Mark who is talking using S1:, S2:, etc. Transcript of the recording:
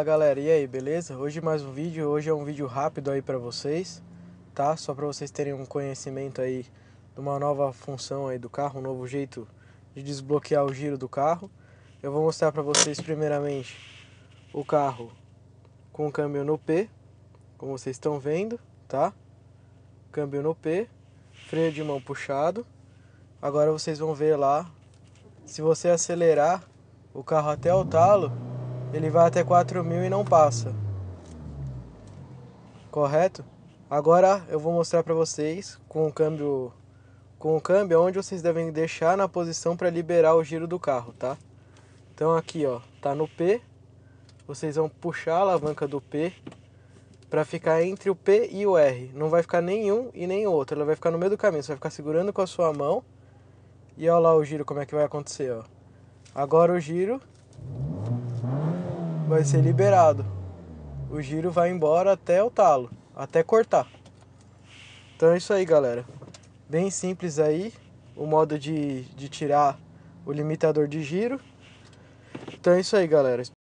S1: Fala galera, e aí, beleza? Hoje mais um vídeo, hoje é um vídeo rápido aí para vocês, tá? Só para vocês terem um conhecimento aí de uma nova função aí do carro, um novo jeito de desbloquear o giro do carro. Eu vou mostrar para vocês primeiramente o carro com o câmbio no P, como vocês estão vendo, tá? Câmbio no P, freio de mão puxado. Agora vocês vão ver lá, se você acelerar o carro até o talo, ele vai até 4 mil e não passa. Correto? Agora eu vou mostrar para vocês com o câmbio com o câmbio onde vocês devem deixar na posição para liberar o giro do carro, tá? Então aqui, ó, tá no P. Vocês vão puxar a alavanca do P para ficar entre o P e o R. Não vai ficar nenhum e nem outro, ela vai ficar no meio do caminho, você vai ficar segurando com a sua mão. E olha lá o giro como é que vai acontecer, ó. Agora o giro vai ser liberado. O giro vai embora até o talo, até cortar. Então é isso aí, galera. Bem simples aí o modo de, de tirar o limitador de giro. Então é isso aí, galera.